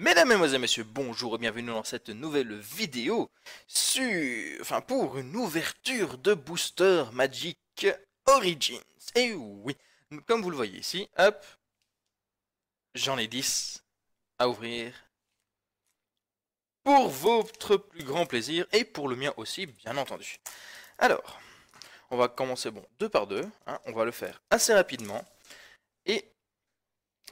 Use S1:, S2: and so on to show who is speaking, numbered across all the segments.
S1: Mesdames, et Messieurs, bonjour et bienvenue dans cette nouvelle vidéo sur, enfin, pour une ouverture de Booster Magic Origins. Et oui, comme vous le voyez ici, hop, j'en ai 10 à ouvrir pour votre plus grand plaisir et pour le mien aussi, bien entendu. Alors, on va commencer, bon, deux par deux, hein, on va le faire assez rapidement. Et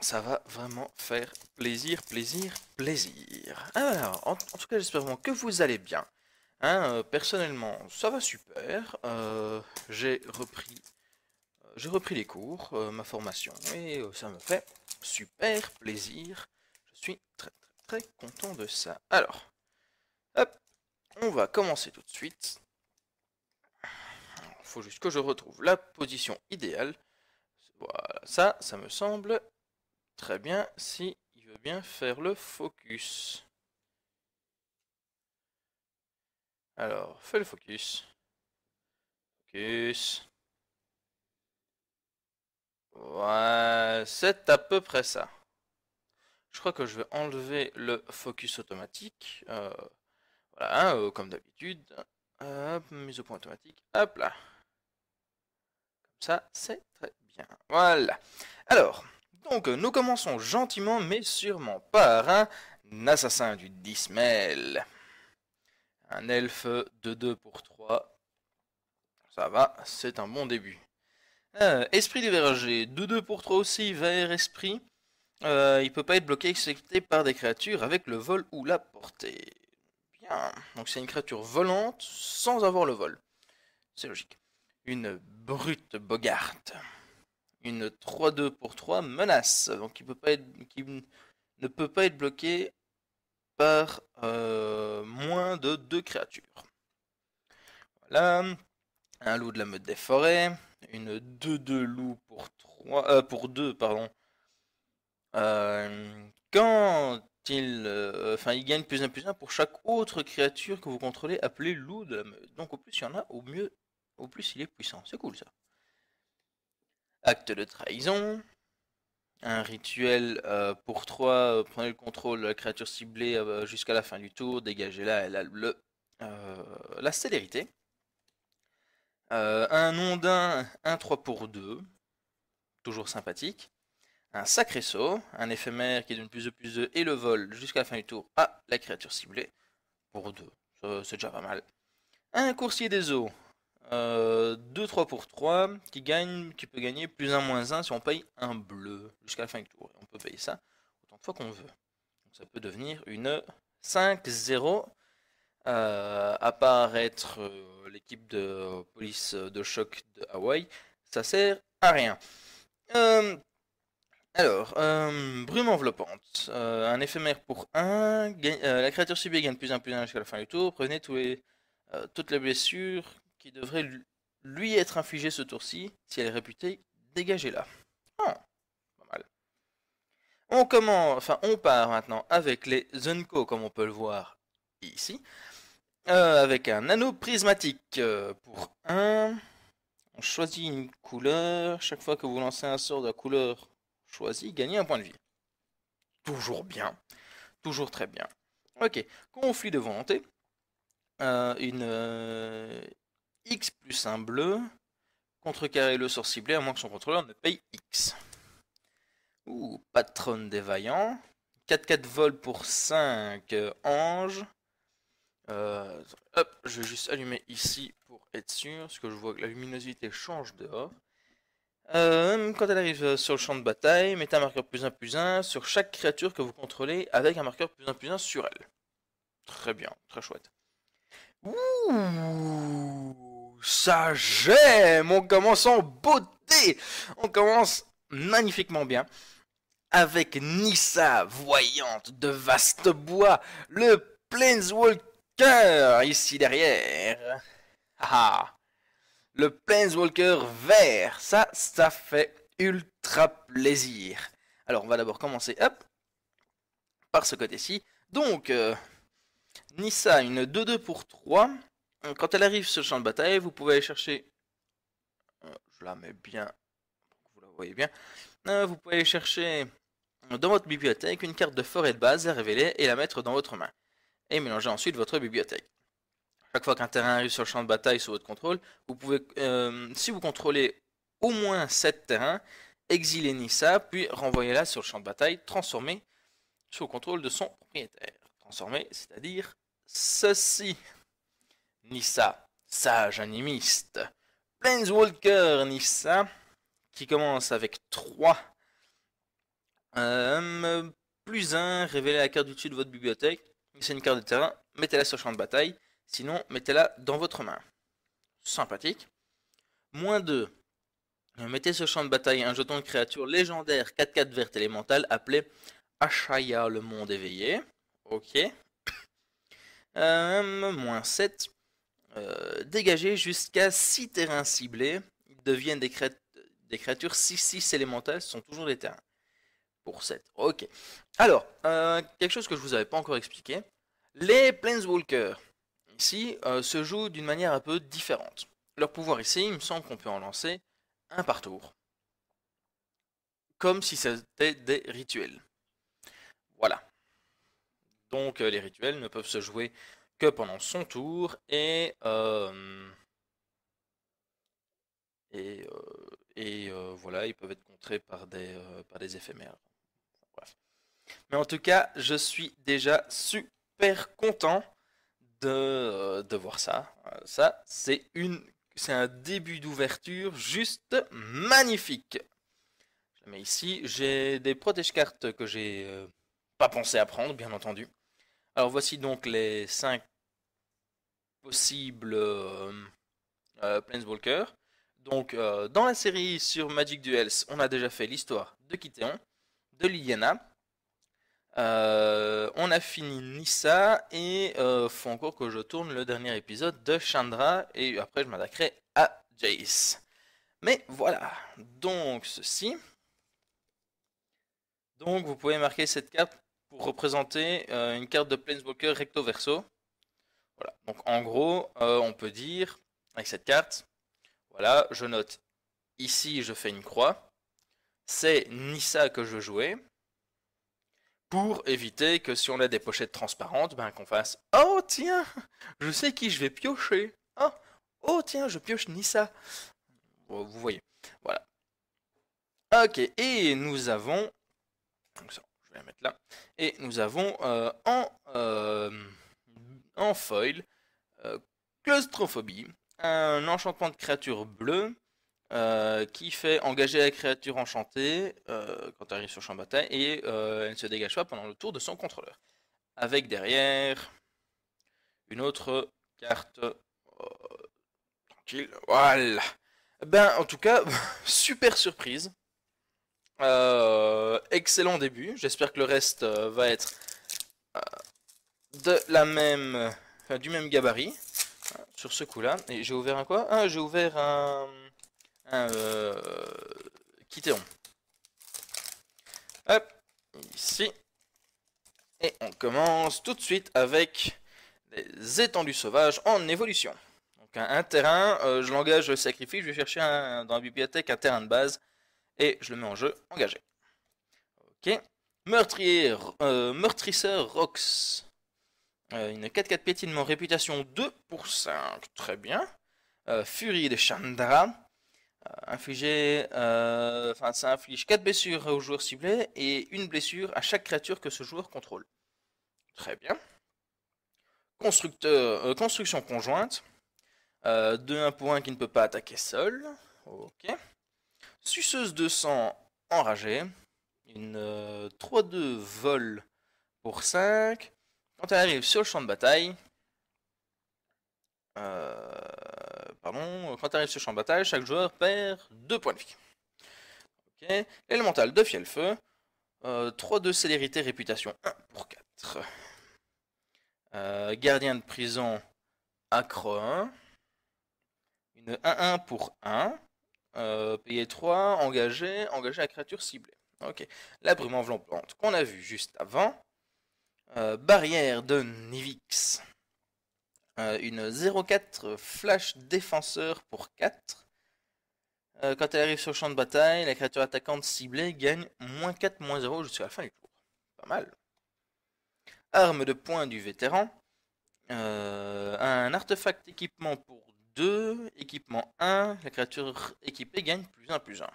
S1: ça va vraiment faire plaisir, plaisir, plaisir. Alors, en, tout cas, j'espère vraiment que vous allez bien. Hein, euh, personnellement, ça va super. Euh, j'ai repris, euh, repris les cours, ma formation, et ça me fait super plaisir. Je suis très, très, très content de ça. Alors, hop, on va commencer tout de suite. Il faut juste que je retrouve la position idéale. Voilà, ça, ça me semble Très bien, si il veut bien faire le focus. Alors, fais le focus. Focus. voilà, c'est à peu près ça. Je crois que je vais enlever le focus automatique. Euh, voilà, hein, euh, comme d'habitude. Hop, mise au point automatique. Hop là. Comme ça, c'est très bien. Voilà. Alors, donc nous commençons gentiment mais sûrement par un assassin du Dismel. Un elfe de 2 pour 3. Ça va, c'est un bon début. Euh, esprit des vergers, 2 pour 3 aussi, vers esprit. Il euh, il peut pas être bloqué excepté par des créatures avec le vol ou la portée. Bien, donc c'est une créature volante sans avoir le vol. C'est logique. Une brute bogarde une 3-2 pour 3 menace. Donc il, ne peut pas être bloqué par euh, moins de deux créatures. Voilà. Un loup de la meute des forêts. Une 2-2 loup pour 3. Euh, pour 2, pardon. Euh, quand il. Enfin, il gagne plus 1 plus 1 pour chaque autre créature que vous contrôlez appelée loup de la meute. Donc au plus il y en a, au mieux. Au plus il est puissant. C'est cool ça. Acte de trahison. Un rituel euh, pour 3, euh, prenez le contrôle de la créature ciblée euh, jusqu'à la fin du tour, dégagez-la, elle a la célérité. un ondin, un 3 pour 2, toujours sympathique. Un sacré saut, un éphémère qui donne plus de plus de, et le vol jusqu'à la fin du tour à la créature ciblée, pour 2, c'est déjà pas mal. Un coursier des eaux, 2-3 euh, pour 3 qui gagne, qui peut gagner plus 1 moins 1 si on paye un bleu jusqu'à la fin du tour. on peut payer ça autant de fois qu'on veut. ça peut devenir une 5-0. Euh, à part être euh, l'équipe de police de choc de Hawaï, ça sert à rien. Euh, alors, brume enveloppante. un éphémère pour 1. la créature subie gagne plus 1 plus 1 jusqu'à la fin du tour. Prenez tous toutes les blessures qui devrait lui être infligé ce tour-ci, si elle est réputée, dégagez là. Oh, ah, pas mal. On commence, enfin on part maintenant avec les Zunko, comme on peut le voir ici, euh, avec un anneau prismatique euh, pour 1. On choisit une couleur. Chaque fois que vous lancez un sort de la couleur choisie, gagnez un point de vie. Toujours bien. Toujours très bien. Ok. Conflit de volonté. Euh, une, X plus un bleu, contrecarrer le sort ciblé à moins que son contrôleur ne paye X. Ouh, patronne des vaillants. 4-4 vol pour 5 euh, anges. Euh, hop, je vais juste allumer ici pour être sûr, parce que je vois que la luminosité change dehors. Euh, quand elle arrive sur le champ de bataille, mettez un marqueur plus 1 plus un sur chaque créature que vous contrôlez avec un marqueur plus un plus un sur elle. Très bien, très chouette. Ouh, j'aime On commence en beauté On commence magnifiquement bien avec Nissa, voyante de vaste bois, le Plainswalker ici derrière. Ah, ah. Le Plainswalker vert, ça, ça fait ultra plaisir. Alors on va d'abord commencer, par ce côté-ci. Donc, euh, Nissa, une 2-2 pour 3. Euh, quand elle arrive sur le champ de bataille, vous pouvez aller chercher. Euh, je la mets bien vous la voyez bien. Euh, vous pouvez aller chercher dans votre bibliothèque une carte de forêt de base à révéler et la mettre dans votre main. Et mélanger ensuite votre bibliothèque. Chaque fois qu'un terrain arrive sur le champ de bataille sous votre contrôle, vous pouvez, si vous contrôlez au moins 7 terrains, exiler Nissa, puis renvoyer la sur le champ de bataille, transformée sous le contrôle de son propriétaire. Transformée, c'est-à-dire ceci. Nissa, sage animiste. Planeswalker Nissa, qui commence avec 3. Euh, plus 1, révélez la carte du dessus de votre bibliothèque. C'est une carte de terrain, mettez-la sur le champ de bataille. Sinon, mettez-la dans votre main. Sympathique. Moins 2. Mettez sur champ de bataille un jeton de créature légendaire 4-4 verte élémentale appelé Ashaya le monde éveillé. Ok. Euh, moins 7. Euh, dégager jusqu'à 6 terrains ciblés. Ils deviennent des, créatures 6-6 élémentales, sont toujours des terrains. Pour 7. Ok. Alors, euh, quelque chose que je vous avais pas encore expliqué. Les Planeswalkers, ici, euh, se jouent d'une manière un peu différente. Leur pouvoir ici, il me semble qu'on peut en lancer un par tour. Comme si c'était des rituels. Voilà. Donc les rituels ne peuvent se jouer que pendant son tour et euh, et, euh, euh, voilà ils peuvent être contrés par des par des éphémères Bref. mais en tout cas je suis déjà super content de, de voir ça ça c'est une c'est un début d'ouverture juste magnifique mais ici j'ai des protège cartes que j'ai pas pensé à prendre bien entendu alors voici donc les 5 possibles euh, euh, Planeswalkers. Donc euh, dans la série sur Magic Duels, on a déjà fait l'histoire de Kiteon, de Liliana. on a fini Nissa et faut encore que je tourne le dernier épisode de Chandra et après je m'attaquerai à Jace. Mais voilà, donc ceci. Donc vous pouvez marquer cette carte pour représenter euh, une carte de Planeswalker recto verso. Voilà. Donc en gros, euh, on peut dire avec cette carte, voilà, je note ici, je fais une croix. C'est Nissa que je jouer. pour éviter que si on a des pochettes transparentes, ben qu'on fasse oh tiens, je sais qui je vais piocher. oh, oh tiens, je pioche Nissa. vous voyez. Voilà. Ok, et nous avons donc mettre là. Et nous avons euh, en, euh, en foil euh, Claustrophobie, un enchantement de créature bleue qui fait engager la créature enchantée quand elle arrive sur champ de bataille et elle ne se dégage pas pendant le tour de son contrôleur. Avec derrière une autre carte tranquille. Voilà. Ben en tout cas, super surprise euh, excellent début. J'espère que le reste euh, va être euh, de la même, du même gabarit sur ce coup-là. Et j'ai ouvert un quoi ah, j'ai ouvert un, un Hop, ici. Et on commence tout de suite avec les étendues sauvages en évolution. Donc un, terrain, je l'engage, je le sacrifie, je vais chercher dans la bibliothèque un terrain de base et je le mets en jeu engagé. Ok. Meurtrier, euh, meurtrisseur Rox. Euh, une 4-4 pétinement réputation 2 pour 5. Très bien. Euh, Furie de Chandra. Euh, infligé, enfin, ça inflige 4 blessures au joueur ciblé et une blessure à chaque créature que ce joueur contrôle. Très bien. Constructeur, construction conjointe. De 1 point qui ne peut pas attaquer seul. Ok. Suceuse de sang enragée. Une 3-2 euh, vol pour 5. Quand elle arrive sur le champ de bataille. Euh, pardon. Quand elle sur le champ de bataille, chaque joueur perd 2 points de vie. L'élémental de fiel-feu. 3-2 euh, célérité, réputation 1 pour 4. gardien de prison accro 1. Une 1-1 pour 1. Euh, payer 3, engager, engager la créature ciblée. Ok. La brume enveloppante qu'on a vu juste avant. Euh, barrière de Nivix. Euh, une 0-4 flash défenseur pour 4. quand elle arrive sur le champ de bataille, la créature attaquante ciblée gagne moins 4, moins 0 jusqu'à la fin du tour. Pas mal. Arme de poing du vétéran. un artefact équipement pour 2 Équipement 1, la créature équipée gagne plus 1 plus 1.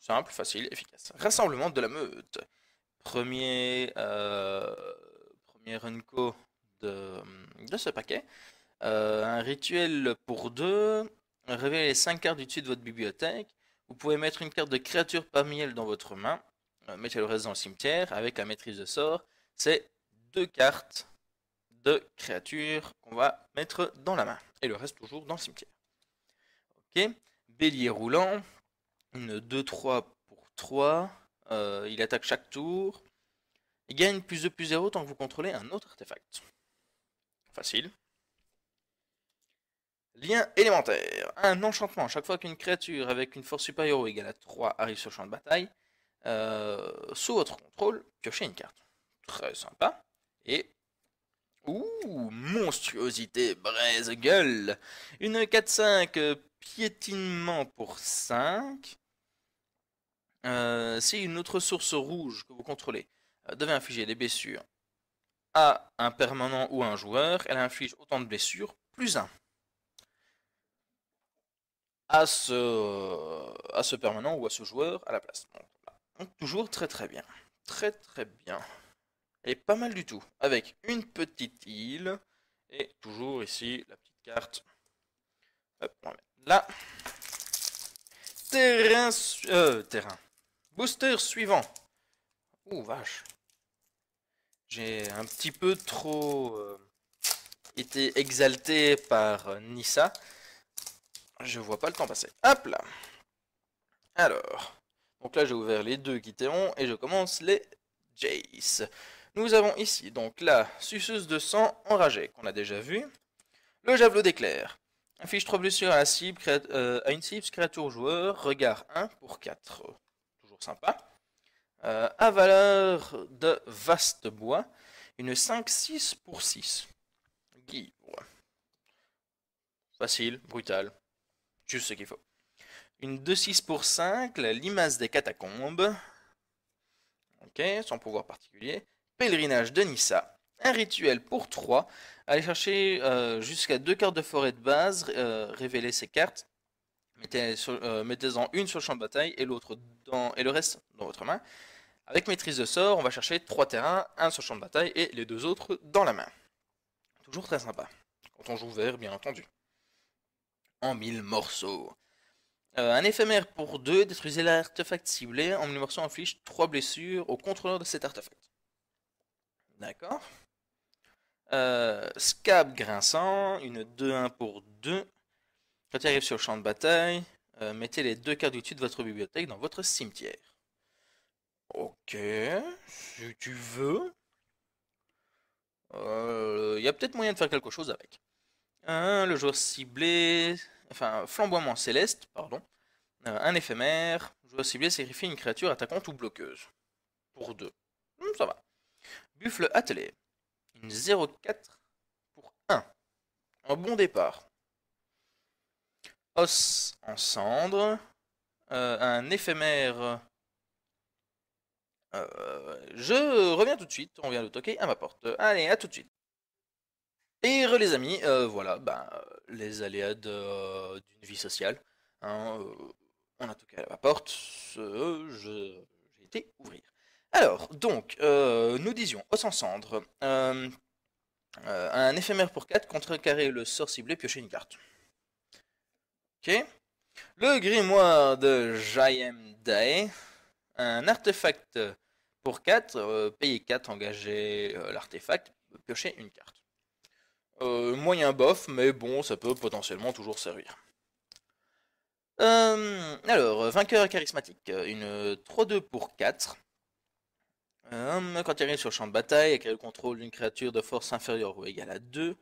S1: Simple, facile, efficace. Rassemblement de la meute. Premier, euh, premier de, ce paquet. Euh, un rituel pour deux. Révélez les 5 cartes du dessus de votre bibliothèque. Vous pouvez mettre une carte de créature parmi elles dans votre main. Euh, mettez le reste dans le cimetière avec la maîtrise de sort. C'est deux cartes de créature qu'on va mettre dans la main. Et le reste toujours dans le cimetière. Bélier roulant, une 2-3 pour 3. Euh, il attaque chaque tour. Il gagne plus de plus 0 tant que vous contrôlez un autre artefact. Facile. Lien élémentaire. Un enchantement. Chaque fois qu'une créature avec une force supérieure ou égale à 3 arrive sur le champ de bataille, euh, sous votre contrôle, piochez une carte. Très sympa. Et. Ouh, monstruosité, braise gueule Une 4-5 piétinement pour 5. Euh, si une autre source rouge que vous contrôlez euh, devait infliger des blessures à un permanent ou à un joueur, elle inflige autant de blessures plus 1 à ce, à ce permanent ou à ce joueur à la place. Donc, toujours très très bien. Très très bien. Et pas mal du tout. Avec une petite île. Et toujours ici la petite carte. Hop, Là. Terrain... Euh, terrain. Booster suivant. Ouh, vache. J'ai un petit peu trop euh, été exalté par euh, Nissa. Je vois pas le temps passer. Hop là. Alors. Donc là, j'ai ouvert les deux guitérons et je commence les Jace. Nous avons ici donc la suceuse de sang enragée qu'on a déjà vu. Le javelot d'éclair. Affiche 3 blessures à, la cible, à euh, une cible, créature joueur, regard 1 pour 4. toujours sympa. Euh, A valeur de vaste bois, une 5-6 pour 6. Guy, Facile, brutal, juste ce qu'il faut. Une 2-6 pour 5, la limace des catacombes. Ok, sans pouvoir particulier. Pèlerinage de Nissa. Un rituel pour 3, Aller chercher euh, jusqu'à deux cartes de forêt de base, euh, révéler ces cartes, euh, mettez-en une sur le champ de bataille et l'autre dans et le reste dans votre main. Avec maîtrise de sort, on va chercher trois terrains, un sur le champ de bataille et les deux autres dans la main. Toujours très sympa. Quand on joue vert, bien entendu. En mille morceaux. Euh, un éphémère pour deux, détruisez l'artefact ciblé, en mille morceaux inflige trois blessures au contrôleur de cet artefact. D'accord euh, scab grinçant, une 2-1 pour 2. Quand il arrive sur le champ de bataille, euh, mettez les deux cartes dessus de votre bibliothèque dans votre cimetière. Ok, si tu veux. Il euh, y a peut-être moyen de faire quelque chose avec. le joueur ciblé, enfin flamboiement céleste, pardon. un éphémère, le joueur ciblé sacrifie une créature attaquante ou bloqueuse. Pour deux. Hmm, ça va. Buffle attelé. Une 0,4 pour 1. Un bon départ. Os en cendre. Euh, un éphémère. Euh, je reviens tout de suite. On vient de toquer à ma porte. Allez, à tout de suite. Et les amis, euh, voilà, ben, les aléas d'une vie sociale. Hein, on a toqué à ma porte. J'ai été ouvrir. Alors, donc, euh, nous disions, au en cendre, euh, euh, un éphémère pour 4, contrecarrer le sort ciblé, piocher une carte. Ok. Le grimoire de Jaïm Dae, un artefact pour 4, payer 4, engager l'artefact, piocher une carte. moyen bof, mais bon, ça peut potentiellement toujours servir. alors, vainqueur charismatique, une 3-2 pour 4. Euh, quand il arrive sur le champ de bataille et qu'il le contrôle d'une créature de force inférieure ou égale à 2,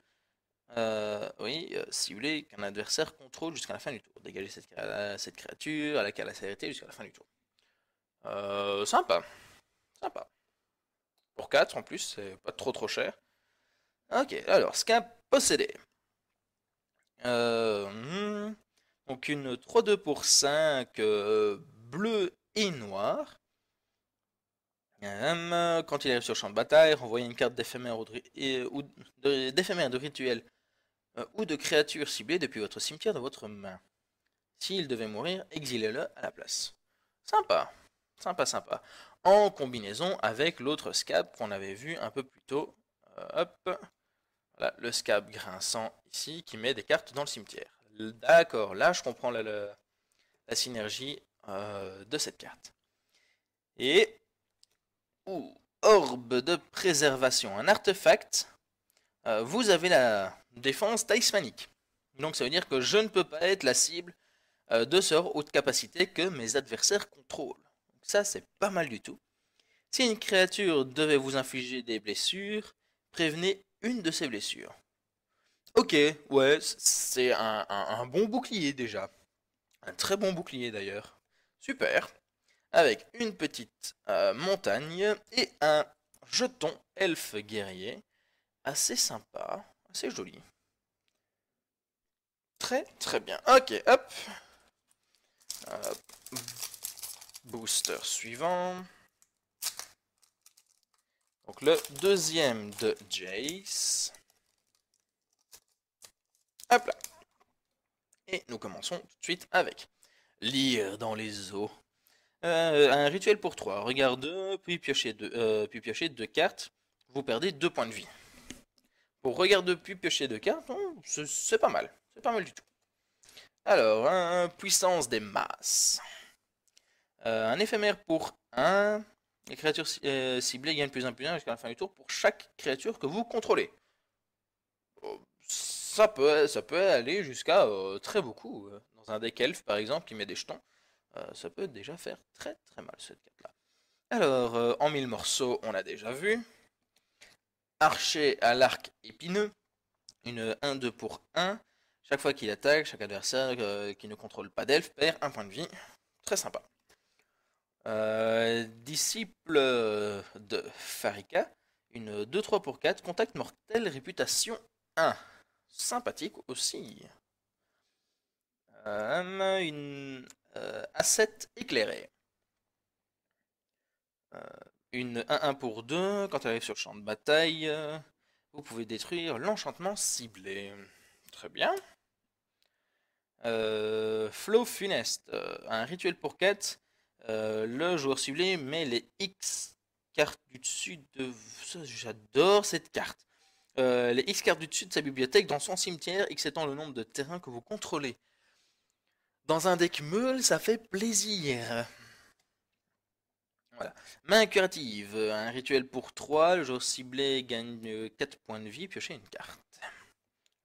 S1: euh, oui, euh, si vous voulez, qu'un adversaire contrôle jusqu'à la fin du tour. Dégagez cette, créature à laquelle elle s'est jusqu'à la fin du tour. sympa. Sympa. Pour 4 en plus, c'est pas trop trop cher. Ok, alors, ce qu'un possédé. Hmm. donc une 3-2 pour 5 bleu et noir. Quand il arrive sur le champ de bataille, renvoyez une carte d'éphémère ou de, rituel euh, ou de créature ciblée depuis votre cimetière dans votre main. S'il devait mourir, exilez-le à la place. Sympa, sympa, sympa. En combinaison avec l'autre scab qu'on avait vu un peu plus tôt. Euh, hop, voilà, le scab grinçant ici qui met des cartes dans le cimetière. D'accord, là je comprends la, synergie euh, de cette carte. Et ou orbe de préservation, un artefact, euh, vous avez la défense taïsmanique Donc ça veut dire que je ne peux pas être la cible euh, de sort haute capacité que mes adversaires contrôlent. Donc ça c'est pas mal du tout. Si une créature devait vous infliger des blessures, prévenez une de ces blessures. Ok, ouais, c'est un bon bouclier déjà. Un très bon bouclier d'ailleurs. Super avec une petite euh, montagne et un jeton elfe guerrier assez sympa, assez joli. Très très bien. Ok, hop. hop. Euh, booster suivant. Donc le deuxième de Jace. Hop là. Et nous commençons tout de suite avec Lire dans les eaux euh, un rituel pour 3. Regarde puis piochez deux, puis piochez euh, deux cartes. Vous perdez 2 points de vie. Pour regarde puis piochez deux cartes, hein, c'est pas mal. C'est pas mal du tout. Alors, puissance des masses. Euh, un éphémère pour 1. Les créatures ciblées gagnent plus 1 plus 1 jusqu'à la fin du tour pour chaque créature que vous contrôlez. Ça peut, ça peut aller jusqu'à très beaucoup. Dans un deck elf, par exemple, qui met des jetons. Euh, ça peut déjà faire très très mal cette carte-là. Alors, euh, en mille morceaux, on l'a déjà vu. Archer à l'arc épineux. Une 1-2 pour 1. Chaque fois qu'il attaque, chaque adversaire euh, qui ne contrôle pas d'elfe perd un point de vie. Très sympa. disciple de Farika, une 2-3 pour 4, contact mortel, réputation 1. Sympathique aussi. Euh, une Asset euh, éclairé. Euh, une 1-1 pour 2, quand elle arrive sur le champ de bataille, euh, vous pouvez détruire l'enchantement ciblé. Très bien. Flow funeste. Un rituel pour quête. le joueur ciblé met les X cartes du dessus de... J'adore cette carte. les X cartes du dessus de sa bibliothèque dans son cimetière, X étant le nombre de terrains que vous contrôlez. Dans un deck meule, ça fait plaisir. Voilà. Main curative, un rituel pour 3, le joueur ciblé gagne 4 euh, points de vie, piocher une carte.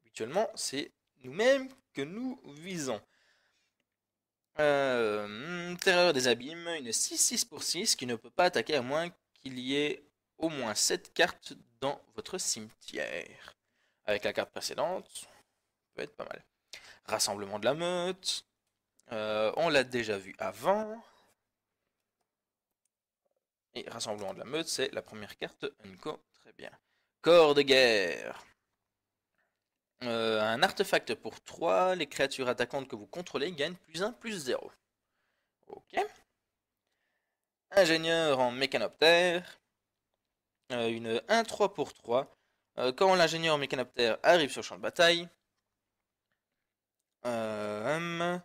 S1: Habituellement, c'est nous-mêmes que nous visons. Euh, terreur des abîmes, une 6-6 pour 6 qui ne peut pas attaquer à moins qu'il y ait au moins 7 cartes dans votre cimetière. Avec la carte précédente, ça peut être pas mal. Rassemblement de la meute, euh, on l'a déjà vu avant. Et Rassemblement de la Meute, c'est la première carte Unco. Très bien. Corps de guerre. Euh, un artefact pour 3. Les créatures attaquantes que vous contrôlez gagnent plus 1, plus 0. Ok. Ingénieur en mécanoptère. Euh, une 1-3 pour 3. quand l'ingénieur en mécanoptère arrive sur le champ de bataille. Hum,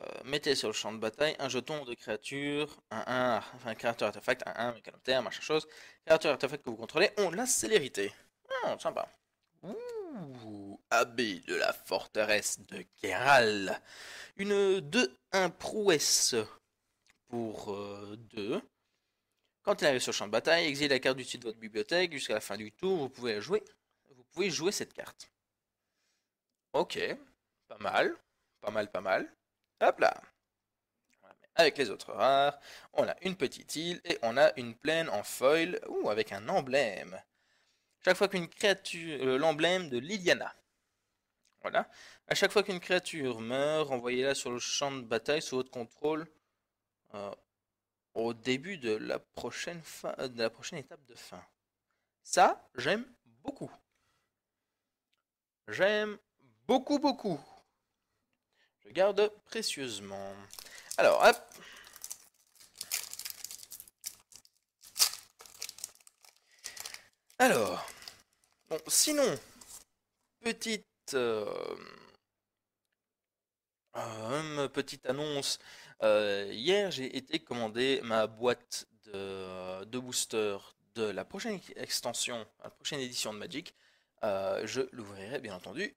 S1: euh, mettez sur le champ de bataille un jeton de créature, un 1, enfin artefact, un 1, machin chose. Créature artefact que vous contrôlez ont la célérité. Hmm, ah, sympa. Ouh, abbé de la forteresse de Keral. Une 2-1 prouesse pour 2. Euh, Quand il arrive sur le champ de bataille, exilez la carte du site de votre bibliothèque jusqu'à la fin du tour, vous pouvez la jouer. Vous pouvez jouer cette carte. Ok, pas mal, pas mal, pas mal. Hop là avec les autres rares, on a une petite île et on a une plaine en foil ou avec un emblème. Chaque fois qu'une créature, euh, l'emblème de Liliana. Voilà. À chaque fois qu'une créature meurt, envoyez-la sur le champ de bataille sous votre contrôle euh, au début euh, de la prochaine étape de fin. Ça, j'aime beaucoup. J'aime beaucoup beaucoup garde précieusement. Alors, Alors, bon, sinon, petite, euh, hum, petite annonce. Euh, hier, j'ai été commander ma boîte de, de booster de la prochaine extension, la prochaine édition de Magic. Euh, je l'ouvrirai bien entendu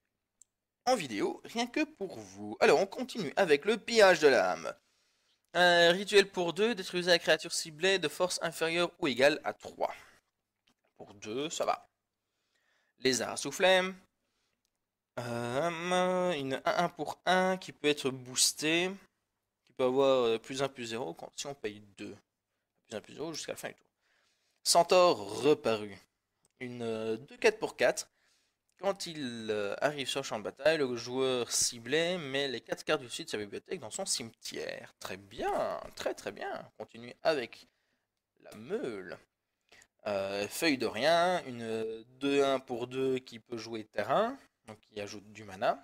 S1: en vidéo, rien que pour vous. Alors, on continue avec le pillage de l'âme. Un rituel pour deux, détruisez la créature ciblée de force inférieure ou égale à 3. Pour 2, ça va. Lézard à souffler euh, une 1 1 pour 1 qui peut être boostée. Qui peut avoir euh, plus 1 plus 0 quand, si on paye 2. Plus 1 plus 0 jusqu'à la fin du tour. Centaure reparu. Une 2-4 euh, pour 4 quand il euh, arrive sur le champ de bataille, le joueur ciblé met les quatre cartes du sud de sa bibliothèque dans son cimetière. Très bien, très très bien. On continue avec la meule. Euh, feuille de rien, une 2-1 pour 2 qui peut jouer terrain, donc qui ajoute du mana.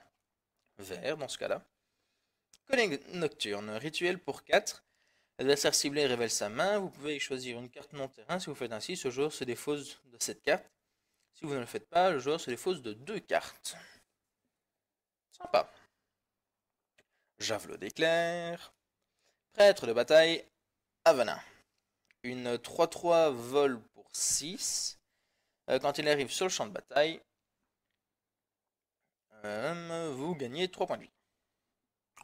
S1: Vert dans ce cas-là. collègue nocturne, rituel pour 4. L'adversaire ciblé révèle sa main, vous pouvez y choisir une carte non terrain. Si vous faites ainsi, ce joueur se défausse de cette carte. Si vous ne le faites pas, le joueur se défausse de deux cartes. Sympa. Javelot d'éclair. Prêtre de bataille, Havana. Une 3-3 vol pour 6. Euh, quand il arrive sur le champ de bataille, euh, vous gagnez 3 points de vie.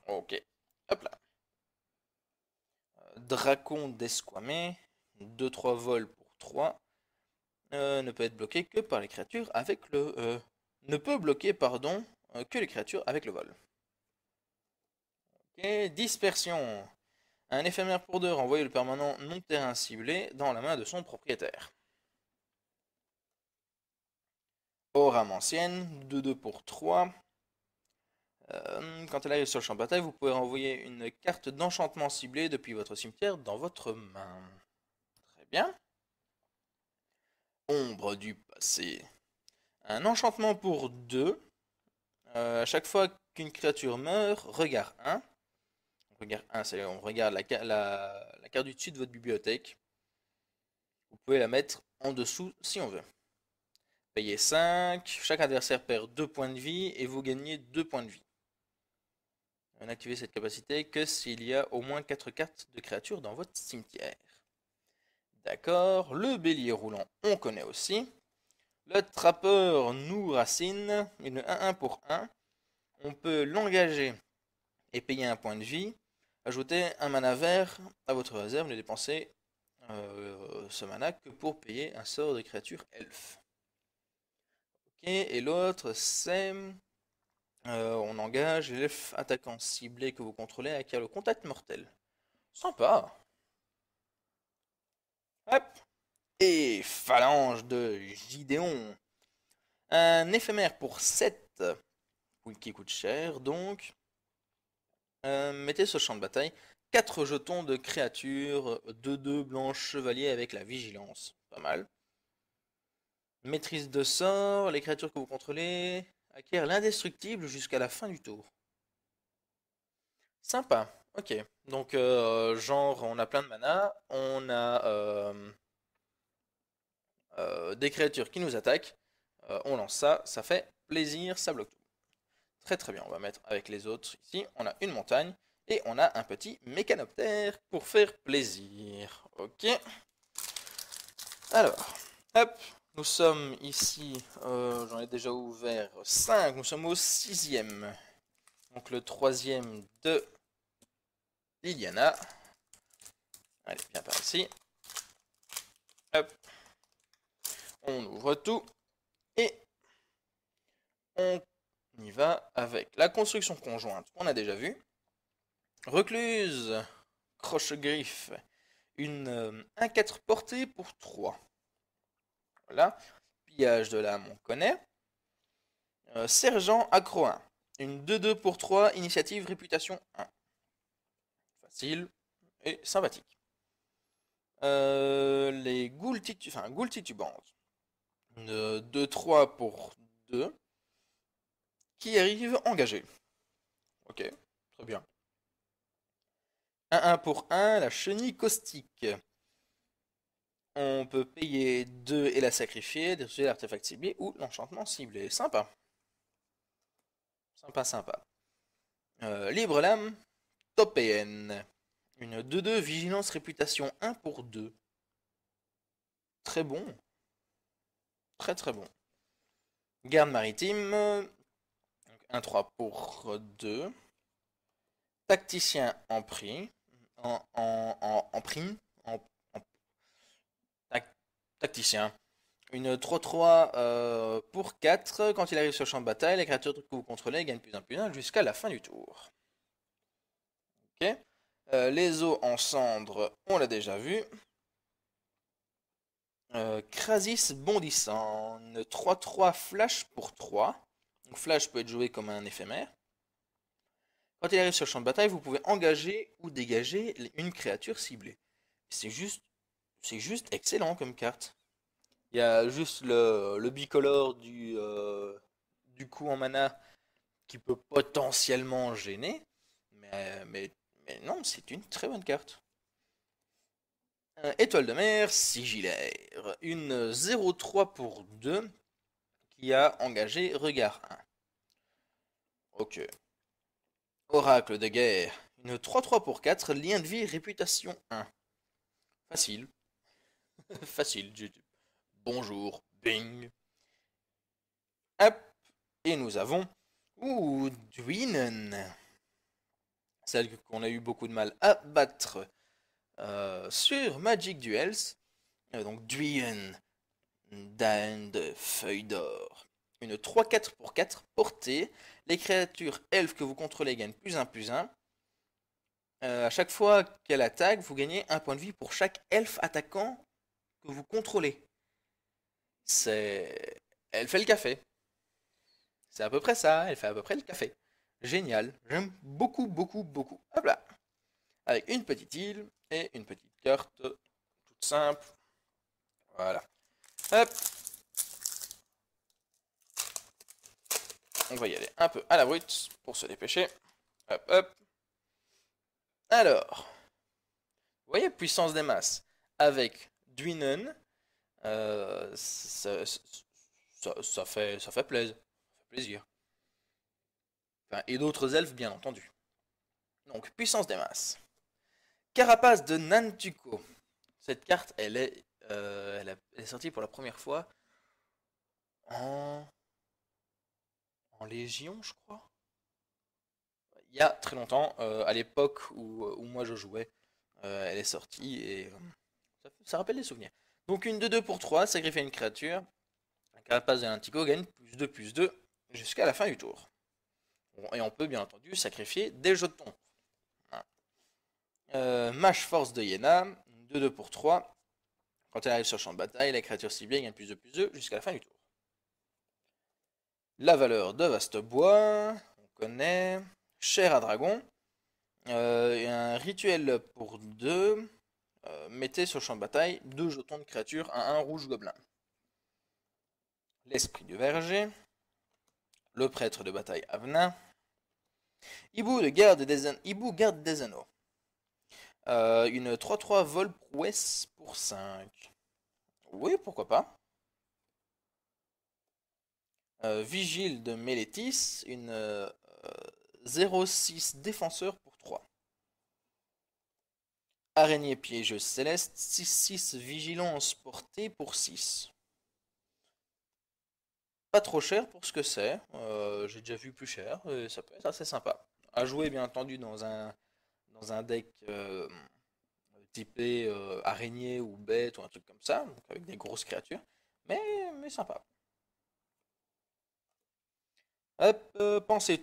S1: Ok. Hop là. Euh, Dracon d'Esquamé. 2-3 vols pour 3. Euh, ne peut être bloqué que par les créatures avec le euh, ne peut bloquer pardon euh, que les créatures avec le vol. dispersion. Un éphémère pour deux renvoie le permanent non terrain ciblé dans la main de son propriétaire. Aura ancienne, 2-2 pour 3. quand elle arrive sur le champ de bataille, vous pouvez renvoyer une carte d'enchantement ciblée depuis votre cimetière dans votre main. Très bien. Ombre du passé. Un enchantement pour deux. Euh, à chaque fois qu'une créature meurt, regarde 1. Regarde 1, c'est on regarde la, la, la carte du dessus de votre bibliothèque. Vous pouvez la mettre en dessous si on veut. Payez 5, chaque adversaire perd 2 points de vie et vous gagnez 2 points de vie. On active cette capacité que s'il y a au moins 4 cartes de créatures dans votre cimetière. D'accord. Le bélier roulant, on connaît aussi. Le trappeur nous racine, une 1-1 pour 1. On peut l'engager et payer un point de vie. Ajoutez un mana vert à votre réserve, ne dépensez euh, ce mana que pour payer un sort de créature elfe. Ok, et l'autre c'est euh, on engage l'elfe attaquant ciblé que vous contrôlez à acquiert le contact mortel. Sympa Hop Et phalange de Gideon. Un éphémère pour 7, qui coûte cher donc. Euh, mettez ce champ de bataille. 4 jetons de créatures, 2-2 blanche chevaliers avec la vigilance. Pas mal. Maîtrise de sort, les créatures que vous contrôlez acquièrent l'indestructible jusqu'à la fin du tour. Sympa, ok. Donc, euh, genre, on a plein de mana, on a euh, euh, des créatures qui nous attaquent, on lance ça, ça fait plaisir, ça bloque tout. Très très bien, on va mettre avec les autres ici, on a une montagne, et on a un petit mécanoptère pour faire plaisir. Ok. Alors, hop, nous sommes ici, j'en ai déjà ouvert 5, nous sommes au sixième. Donc le troisième de Liliana. Allez, viens par ici. Hop. On ouvre tout. Et on y va avec la construction conjointe. On a déjà vu. Recluse. Croche-griffe. Une, 1 4 portée pour 3. Voilà. Pillage de l'âme, on connaît. Euh, sergent accro 1. Une 2-2 pour 3, initiative, réputation 1 facile et sympathique. Euh, les ghouls, titu... enfin, titubantes. Euh, 2-3 pour 2. Qui arrive engagé. Ok, très bien. 1-1 pour 1, la chenille caustique. On peut payer 2 et la sacrifier, détruire l'artefact ciblé ou l'enchantement ciblé. Sympa. Sympa, sympa. Euh, libre lame, Topéenne. Une 2-2, vigilance, réputation 1 pour 2. Très bon. Très très bon. Garde maritime. 1-3 pour 2. Tacticien en prix. En, en, en, prix. tacticien. Une 3-3 euh, pour 4. Quand il arrive sur le champ de bataille, les créatures que vous contrôlez gagnent plus un plus jusqu'à la fin du tour. Euh, les eaux en cendre, on l'a déjà vu. Crasis euh, bondissant, 3-3 flash pour 3. Donc flash peut être joué comme un éphémère. Quand il arrive sur le champ de bataille, vous pouvez engager ou dégager une créature ciblée. C'est juste, c'est juste excellent comme carte. Il y a juste le, bicolore du, euh, du coup en mana qui peut potentiellement gêner, mais, mais non, c'est une très bonne carte. Euh, étoile de mer, sigilaire. Une 0-3 pour 2 qui a engagé regard 1. Ok. Oracle de guerre. Une 3-3 pour 4, lien de vie, réputation 1. Facile. Facile. Bonjour. Bing. Hop. Et nous avons... Ouh, Dwinen celle qu'on a eu beaucoup de mal à battre euh, sur Magic Duels, euh, donc Duyen, dan de Feuille d'Or. Une 3-4 pour 4 portée. Les créatures elfes que vous contrôlez gagnent plus 1 plus 1. A euh, à chaque fois qu'elle attaque, vous gagnez un point de vie pour chaque elfe attaquant que vous contrôlez. C'est. Elle fait le café. C'est à peu près ça, elle fait à peu près le café génial. J'aime beaucoup, beaucoup, beaucoup. Hop là. Avec une petite île et une petite carte toute simple. Voilà. Hop. On va y aller un peu à la brute pour se dépêcher. Hop, hop. Alors, vous voyez, puissance des masses. Avec Dwinen, euh, ça, fait, ça fait plaisir. Ça fait plaisir et d'autres elfes, bien entendu. Donc, puissance des masses. Carapace de Nantuko. Cette carte, elle est, euh, sortie pour la première fois en, Légion, je crois. Il y a très longtemps, euh, à l'époque où, moi je jouais, euh, elle est sortie et ça, rappelle des souvenirs. Donc une de 2 pour 3, sacrifier une créature. carapace de Nantico gagne plus 2 plus 2 jusqu'à la fin du tour. Et on peut bien entendu sacrifier des jetons. Hein. Euh, mâche Force de Yena, 2-2 pour 3. Quand elle arrive sur le champ de bataille, la créature ciblée gagne plus de plus de jusqu'à la fin du tour. La valeur de Vaste Bois, on connaît. Cher à Dragon. Euh, un rituel pour 2. Euh, mettez sur le champ de bataille deux jetons de créatures à un rouge gobelin. L'esprit du verger, le prêtre de bataille Avenin. Hibou, garde des, garde anneaux. Euh, une 3-3 vol prouesse pour 5. Oui, pourquoi pas. Euh, vigile de Mélétis, une 0-6 euh, défenseur pour 3. Araignée piégeuse céleste, 6-6 vigilance portée pour 6 pas trop cher pour ce que c'est. Euh, j'ai déjà vu plus cher et ça peut être assez sympa. À jouer, bien entendu, dans un, dans un deck euh, typé euh, araignée ou bête ou un truc comme ça, avec des grosses créatures, mais, mais sympa. Hop, euh, pensée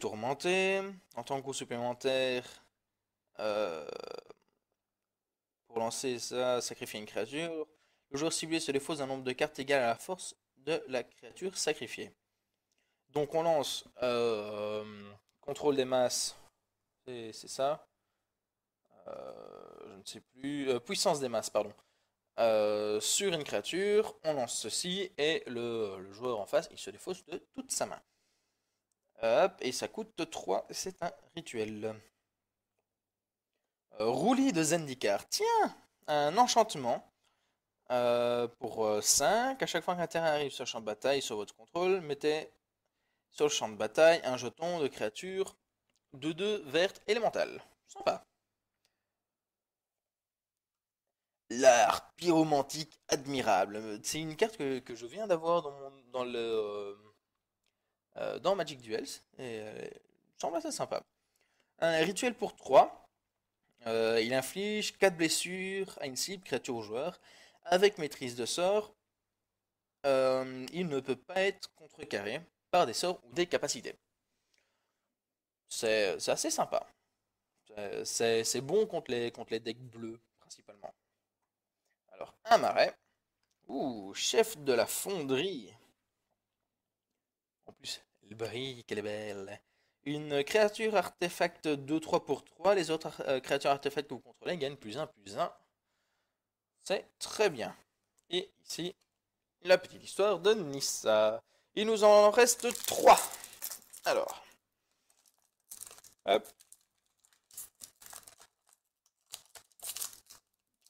S1: En tant que supplémentaire, pour lancer ça, sacrifier une créature. Le joueur ciblé se défausse d'un nombre de cartes égal à la force de la créature sacrifiée. Donc on lance euh, contrôle des masses, c'est ça. Euh, je ne sais plus. Euh, puissance des masses, pardon. sur une créature, on lance ceci et le, joueur en face, il se défausse de toute sa main. et ça coûte 3, c'est un rituel. Roulis de Zendikar. Tiens, un enchantement euh, pour 5, euh, à chaque fois qu'un terrain arrive sur le champ de bataille, sur votre contrôle, mettez sur le champ de bataille un jeton de créature de 2 verte élémentale. Sympa. L'art pyromantique admirable. C'est une carte que, que je viens d'avoir dans, le euh, dans Magic Duels et semble assez sympa. Un rituel pour 3. il inflige 4 blessures à une cible, créature au joueur avec maîtrise de sort, euh, il ne peut pas être contrecarré par des sorts ou des capacités. C'est assez sympa. C'est bon contre les, contre les decks bleus, principalement. Alors, un marais. Ouh, chef de la fonderie. En plus, le brille, qu'elle est belle. Une créature artefact 2-3 pour 3. Les autres euh, créatures artefacts que vous contrôlez gagnent plus 1, plus 1 très bien. Et ici, la petite histoire de Nissa. Il nous en reste trois. Alors.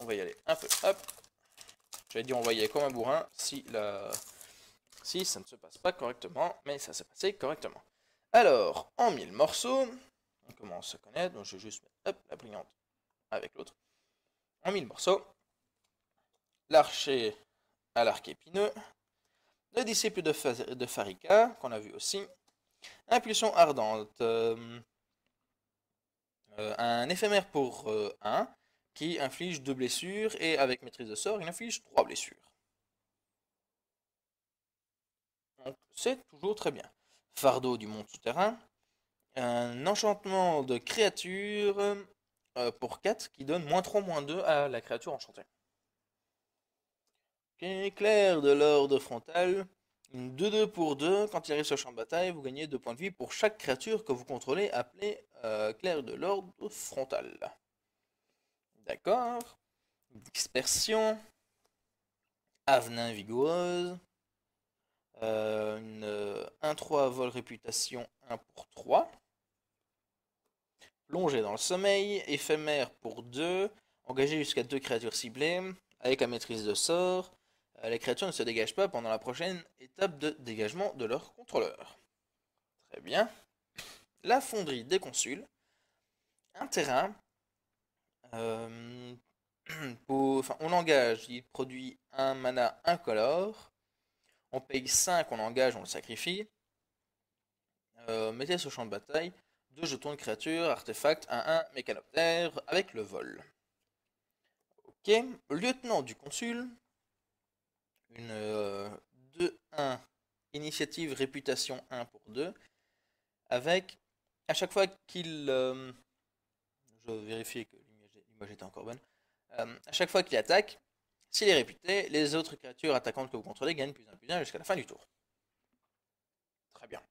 S1: On va y aller un peu. Hop. dit on va y aller comme un bourrin si, la... si ça ne se passe pas correctement. Mais ça s'est passé correctement. Alors, en mille morceaux. On commence à connaître. Donc je vais juste mettre la brillante avec l'autre. En mille morceaux l'archer à l'arc épineux, le disciple de, Farika, qu'on a vu aussi, impulsion ardente, euh, euh, un éphémère pour 1, euh, qui inflige 2 blessures, et avec maîtrise de sort, il inflige 3 blessures. Donc c'est toujours très bien. Fardeau du monde souterrain, un enchantement de créature pour 4 qui donne moins 3, moins 2 à la créature enchantée. Claire clair de l'ordre frontal, 2-2 pour 2, quand il arrive sur le champ de bataille, vous gagnez 2 points de vie pour chaque créature que vous contrôlez appelée Claire euh, clair de l'ordre frontal. D'accord. Dispersion. Avenin vigoureuse. Euh, une 1-3 euh, vol réputation 1 pour 3. Plongée dans le sommeil. Éphémère pour 2. Engagé jusqu'à 2 créatures ciblées. Avec la maîtrise de sort. Euh, les créatures ne se dégagent pas pendant la prochaine étape de dégagement de leur contrôleur. Très bien. La fonderie des consuls. Un terrain. Euh, enfin, on l'engage, il produit un mana incolore. On paye 5, on l'engage, on le sacrifie. Euh, mettez ce champ de bataille. Deux jetons de créatures, artefacts, à 1 mécanoptère, avec le vol. Ok. Lieutenant du consul, une 2-1, euh, initiative, réputation 1 pour 2, avec, à chaque fois qu'il... Euh, je vérifie que l'image était encore bonne. Euh, à chaque fois qu'il attaque, s'il est réputé, les autres créatures attaquantes que vous contrôlez gagnent plus 1 plus 1 jusqu'à la fin du tour. Très bien.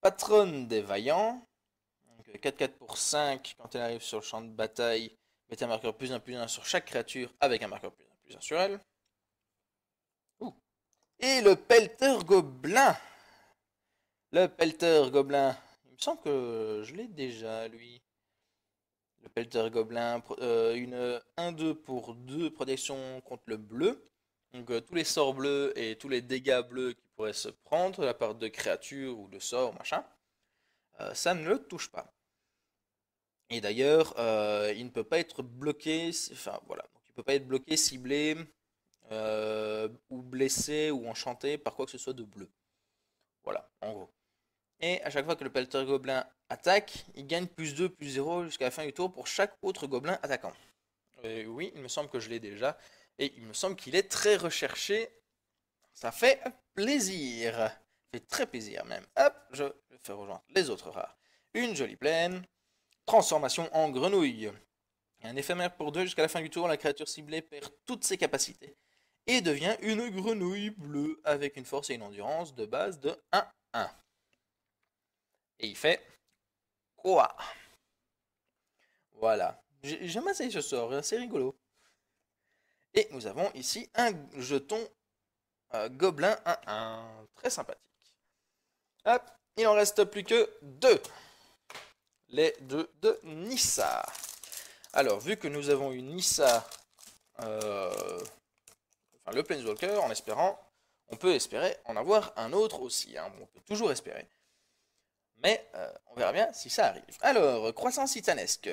S1: Patronne des vaillants. 4-4 pour 5 quand elle arrive sur le champ de bataille. Mettez un marqueur plus 1 plus 1 sur chaque créature avec un marqueur plus 1 sur elle. Et le pelter gobelin. Le pelter gobelin. Il me semble que je l'ai déjà, lui. Le pelter gobelin, euh, une 1-2 pour 2 protection contre le bleu. Donc euh, tous les sorts bleus et tous les dégâts bleus qui pourraient se prendre la part de créatures ou de sorts, machin, euh, ça ne le touche pas. Et d'ailleurs, il ne peut pas être bloqué. Enfin voilà, tu peux pas être bloqué, ciblé, euh, ou blessé, ou enchanté par quoi que ce soit de bleu. Voilà, en gros. Et à chaque fois que le pelteur gobelin attaque, il gagne plus 2, plus 0 jusqu'à la fin du tour pour chaque autre gobelin attaquant. oui, il me semble que je l'ai déjà. Et il me semble qu'il est très recherché. Ça fait plaisir. fait très plaisir même. Hop, je vais faire rejoindre les autres rares. Une jolie plaine. Transformation en grenouille un éphémère pour deux, jusqu'à la fin du tour, la créature ciblée perd toutes ses capacités et devient une grenouille bleue avec une force et une endurance de base de 1-1. Et il fait quoi Voilà. J'ai jamais essayé ce sort, hein, c'est rigolo. Et nous avons ici un jeton euh, gobelin 1-1. Très sympathique. Hop, il en reste plus que deux. Les deux de Nissa. Alors, vu que nous avons une Nissa, euh, enfin, le Planeswalker, en espérant, on peut espérer en avoir un autre aussi. Hein. on peut toujours espérer. Mais euh, on verra bien si ça arrive. Alors, croissance titanesque.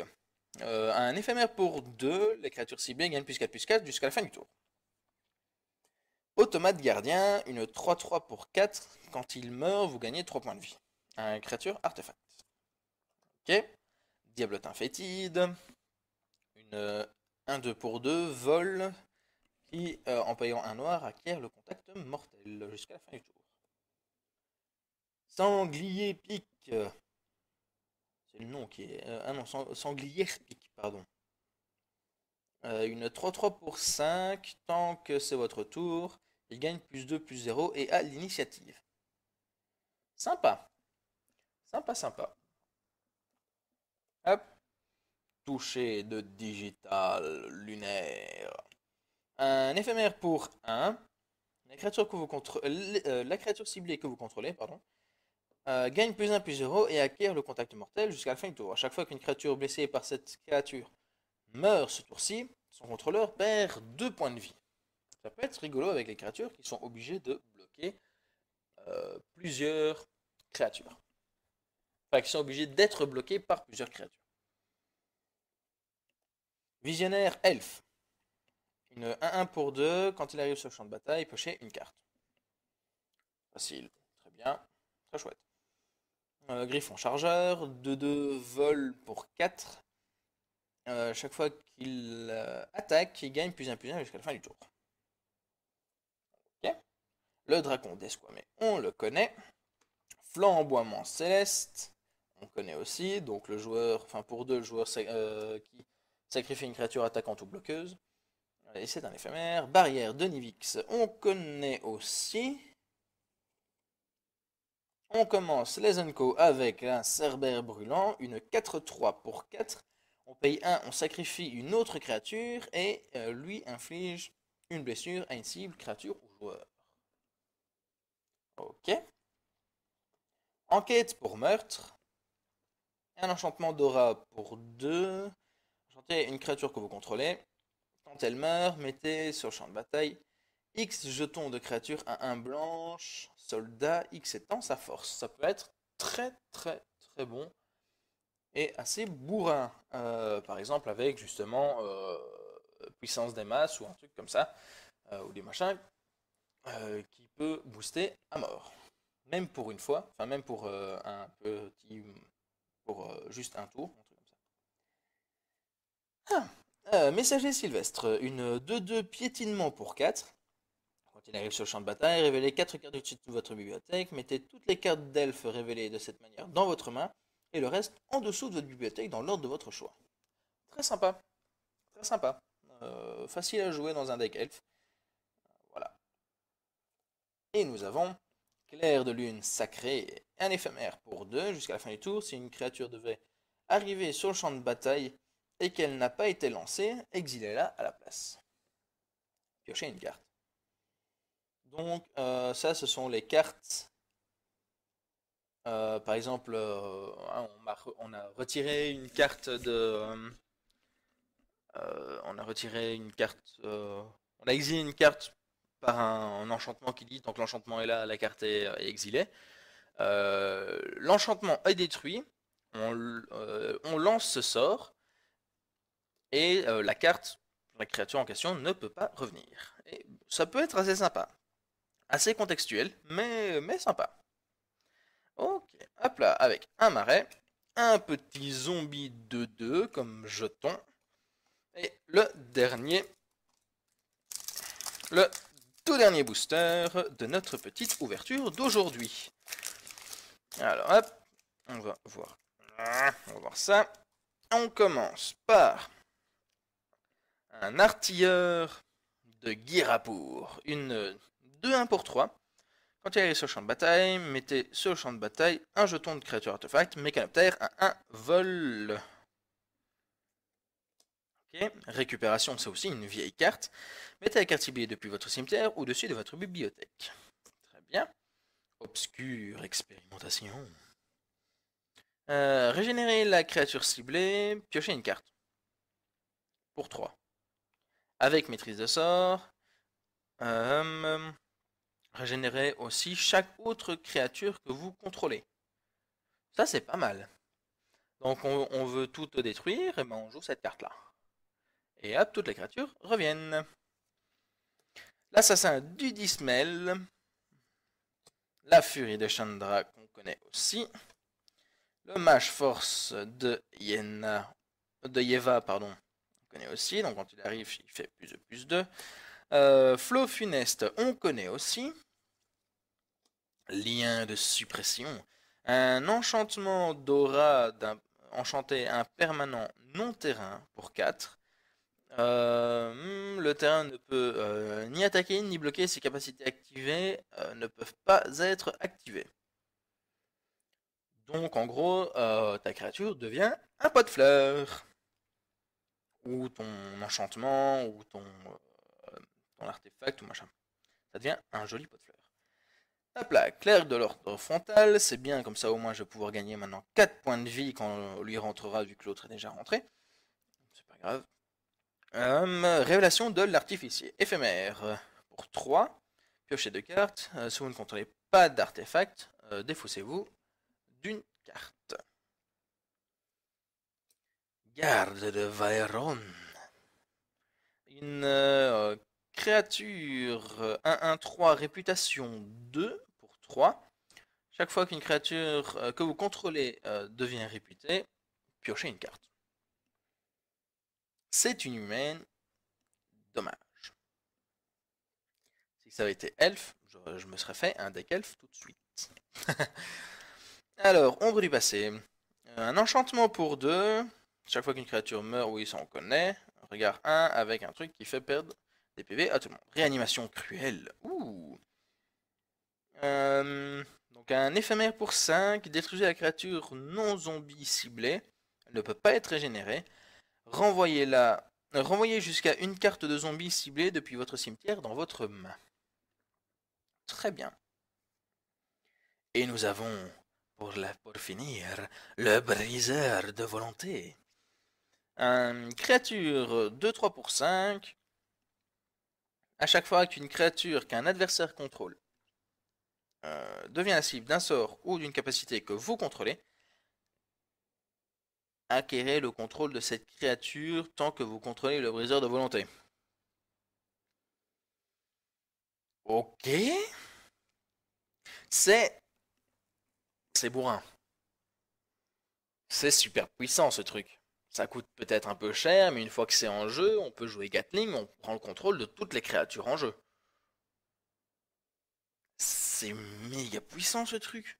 S1: Euh, un éphémère pour 2, les créatures ciblées gagnent plus 4 plus 4 jusqu'à la fin du tour. Automate gardien, une 3-3 pour 4. Quand il meurt, vous gagnez 3 points de vie. Un créature artefact. Ok. Diablotin fétide. 1-2 euh, pour 2, vol, qui, euh, en payant un noir, acquiert le contact mortel jusqu'à la fin du tour. Sanglier pique. Euh, c'est le nom qui est. ah non, sanglier pique, pardon. une 3-3 pour 5, tant que c'est votre tour, il gagne plus 2, plus 0 et a l'initiative. Sympa. Sympa, sympa toucher de digital lunaire. Un éphémère pour 1. Euh, la créature, ciblée que vous contrôlez pardon, euh, gagne plus 1 plus 0 et acquiert le contact mortel jusqu'à la fin du tour. À chaque fois qu'une créature blessée par cette créature meurt ce tour-ci, son contrôleur perd 2 points de vie. Ça peut être rigolo avec les créatures qui sont obligées de bloquer euh, plusieurs créatures. Enfin, qui sont obligées d'être bloquées par plusieurs créatures. Visionnaire Elf. Une 1-1 pour 2. Quand il arrive sur le champ de bataille, pochez une carte. Facile. Très bien. Très chouette. Euh, griffon Chargeur. 2-2 vol pour 4. Euh, chaque fois qu'il euh, attaque, il gagne plus 1 plus 1 jusqu'à la fin du tour. Le Dracon d'Esquamé, on le connaît. Flamboiement Céleste, on connaît aussi. Donc le joueur, enfin pour deux, le joueur qui Sacrifie une créature attaquante ou bloqueuse. Euh, et c'est un éphémère. Barrière de Nivix. On connaît aussi. On commence les Unco avec un Cerbère brûlant, une 4-3 pour 4. On paye 1, on sacrifie une autre créature et euh, lui inflige une blessure à une cible, créature ou joueur. Ok. Enquête pour meurtre. Un enchantement d'aura pour 2. Enchantez une créature que vous contrôlez. Quand elle meurt, mettez sur le champ de bataille X jetons de créature à 1 blanche, soldat, X étant sa force. Ça peut être très très très bon et assez bourrin. Euh, par exemple avec justement euh, puissance des masses ou un truc comme ça, euh, ou des machins, qui peut booster à mort. Même pour une fois, enfin même pour un petit, pour juste un tour, ah, euh, messager Sylvestre, une 2-2 piétinement pour 4. Quand il arrive sur le champ de bataille, révélez 4 cartes de de votre bibliothèque, mettez toutes les cartes d'elfes révélées de cette manière dans votre main, et le reste en dessous de votre bibliothèque dans l'ordre de votre choix. Très sympa. Très sympa. Euh, facile à jouer dans un deck elf. Voilà. Et nous avons Clair de Lune Sacrée, un éphémère pour 2 jusqu'à la fin du tour. Si une créature devait arriver sur le champ de bataille et qu'elle n'a pas été lancée, exilez-la à la place. Piocher une carte. Donc euh, ça, ce sont les cartes. Euh, par exemple, euh, hein, on, a, retiré une carte de. on a retiré une carte. on a exilé une carte par un, enchantement qui dit tant que l'enchantement est là, la carte est, exilée. l'enchantement est détruit. on lance ce sort et euh, la carte, la créature en question ne peut pas revenir. Et ça peut être assez sympa. Assez contextuel, mais, mais sympa. Ok, hop là, avec un marais, un petit zombie de 2 comme jeton, et le dernier, le tout dernier booster de notre petite ouverture d'aujourd'hui. Alors hop, on va voir, on va voir ça. On commence par un artilleur de Girapour. une 2-1 pour 3. Quand il arrive sur le champ de bataille, mettez sur le champ de bataille un jeton de créature artefact, mécanoptère à un vol. Récupération, c'est aussi une vieille carte. Mettez la carte ciblée depuis votre cimetière ou dessus de votre bibliothèque. Très bien. Obscure expérimentation. Euh, régénérer la créature ciblée, Piocher une carte. Pour 3 avec maîtrise de sort. Euh, régénérer aussi chaque autre créature que vous contrôlez. Ça, c'est pas mal. Donc, on, veut tout détruire, et ben on joue cette carte-là. Et hop, toutes les créatures reviennent. L'assassin du Dismel. La furie de Chandra, qu'on connaît aussi. Le mage force de, Yena, de Yeva, pardon, connaît aussi. Donc quand il arrive, il fait plus de plus de Euh, Funeste, on connaît aussi. Lien de suppression. Un enchantement d'aura enchanté un permanent non terrain pour 4. Euh, hmm, le terrain ne peut euh, ni attaquer ni bloquer. Ses capacités activées euh, ne peuvent pas être activées. Donc en gros, ta créature devient un pot de fleurs ou ton enchantement, ou euh, ton, artefact, ou machin. Ça devient un joli pot de fleurs. La plaque, clair de l'ordre frontal, c'est bien, comme ça au moins je vais pouvoir gagner maintenant 4 points de vie quand on lui rentrera vu que l'autre est déjà rentré. C'est pas grave. Hum, révélation de l'artificier, éphémère, pour 3. Piochez deux cartes, euh, si vous ne contrôlez pas d'artefact, euh, défaussez-vous d'une carte. Garde de Vairon Une euh, créature 1-1-3 euh, réputation 2 pour 3. Chaque fois qu'une créature euh, que vous contrôlez devient réputée, piochez une carte. C'est une humaine. Dommage. Si ça avait été elf, je, me serais fait un deck elf tout de suite. Alors, ombre du passé. Un enchantement pour deux, chaque fois qu'une créature meurt, oui, ça on connaît. Regarde 1 avec un truc qui fait perdre des PV à tout le monde. Réanimation cruelle. Ouh. Euh, donc un éphémère pour 5. Détruisez la créature non zombie ciblée. Elle ne peut pas être régénérée. Renvoyez-la. Euh, renvoyez jusqu'à une carte de zombie ciblée depuis votre cimetière dans votre main. Très bien. Et nous avons, pour, la, pour finir, le briseur de volonté une créature 2-3 pour 5. À chaque fois qu'une créature qu'un adversaire contrôle euh, devient la cible d'un sort ou d'une capacité que vous contrôlez, acquérez le contrôle de cette créature tant que vous contrôlez le briseur de volonté. Ok. C'est. C'est bourrin. C'est super puissant ce truc. Ça coûte peut-être un peu cher, mais une fois que c'est en jeu, on peut jouer Gatling, on prend le contrôle de toutes les créatures en jeu. C'est méga puissant ce truc.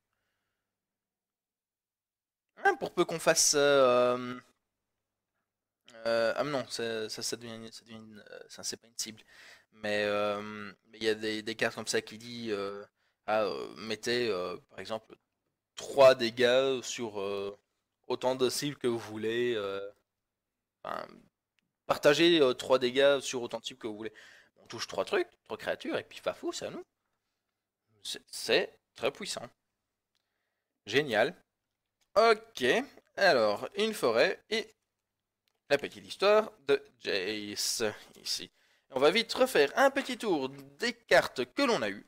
S1: Hein, pour peu qu'on fasse... Euh, euh, ah non, ça, devient, euh, c'est pas une cible. Mais il y a des, cartes comme ça qui dit, ah, mettez par exemple 3 dégâts sur autant de cibles que vous voulez. Euh, Partager euh, 3 dégâts sur autant de cibles que vous voulez. On touche 3 trucs, 3 créatures, et puis fafou, à nous. C'est très puissant. Génial. Ok, alors, une forêt et la petite histoire de Jace, ici. On va vite refaire un petit tour des cartes que l'on a eues.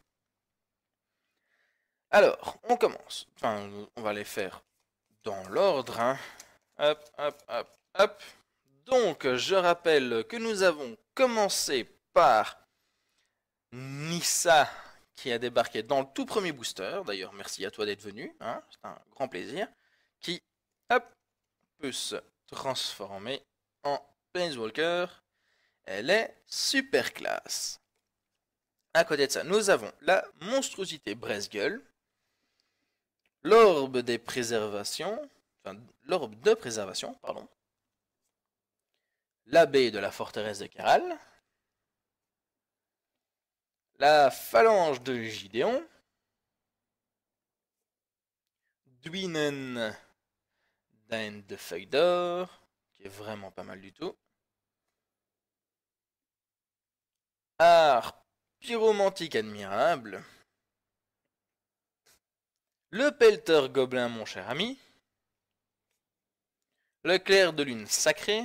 S1: Alors, on commence. Enfin, on va les faire dans l'ordre. Hein. Hop, hop, hop, hop. Donc, je rappelle que nous avons commencé par Nissa qui a débarqué dans le tout premier booster. D'ailleurs, merci à toi d'être venu. Hein. C'est un grand plaisir. Qui, hop, peut se transformer en Planeswalker. Elle est super classe. À côté de ça, nous avons la monstruosité Bresgueule l'orbe des préservations, l'orbe de préservation, pardon, l'abbé de la forteresse de Caral, la phalange de Gideon, Dwinen de Feuille d'Or, qui est vraiment pas mal du tout, Art pyromantique admirable, le pelteur gobelin, mon cher ami. Le clair de lune sacré.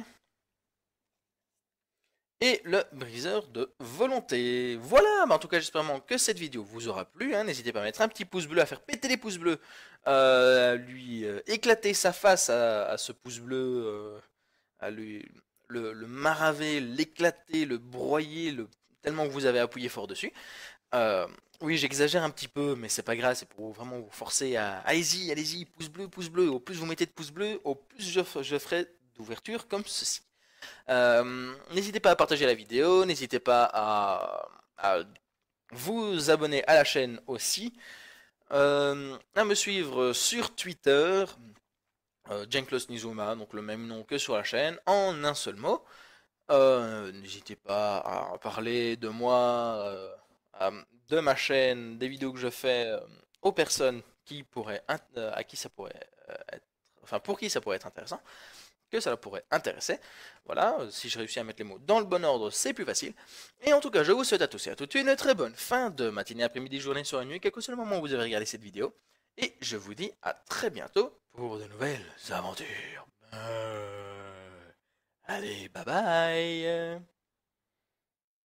S1: Et le briseur de volonté. Voilà, bah en tout cas j'espère que cette vidéo vous aura plu. Hein. N'hésitez pas à mettre un petit pouce bleu, à faire péter les pouces bleus, euh, à lui euh, éclater sa face à, ce pouce bleu, euh, à lui le, maraver, l'éclater, le broyer, le... tellement que vous avez appuyé fort dessus. Oui, j'exagère un petit peu, mais c'est pas grave, c'est pour vraiment vous forcer à allez-y, allez-y, pouce bleu, pouce bleu. Au plus vous mettez de pouce bleu, au plus je, ferai d'ouverture comme ceci. Euh, n'hésitez pas à partager la vidéo, n'hésitez pas à, vous abonner à la chaîne aussi, euh, à me suivre sur Twitter, euh, Jenklos Nizuma, donc le même nom que sur la chaîne, en un seul mot. n'hésitez pas à parler de moi de ma chaîne, des vidéos que je fais euh, aux personnes qui pourraient, euh, à qui ça pourrait euh, être, enfin pour qui ça pourrait être intéressant, que ça pourrait intéresser. Voilà, si je réussis à mettre les mots dans le bon ordre, c'est plus facile. Et en tout cas, je vous souhaite à tous et à toutes une très bonne fin de matinée, après-midi, journée, soirée, nuit, quel que soit le moment où vous avez regardé cette vidéo. Et je vous dis à très bientôt pour de nouvelles aventures. Allez, bye bye